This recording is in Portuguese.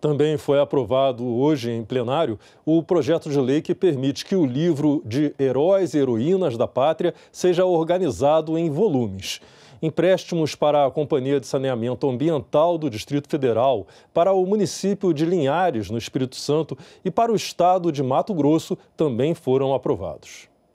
Também foi aprovado hoje em plenário o projeto de lei que permite que o livro de Heróis e Heroínas da Pátria seja organizado em volumes. Empréstimos para a Companhia de Saneamento Ambiental do Distrito Federal, para o município de Linhares, no Espírito Santo, e para o estado de Mato Grosso também foram aprovados.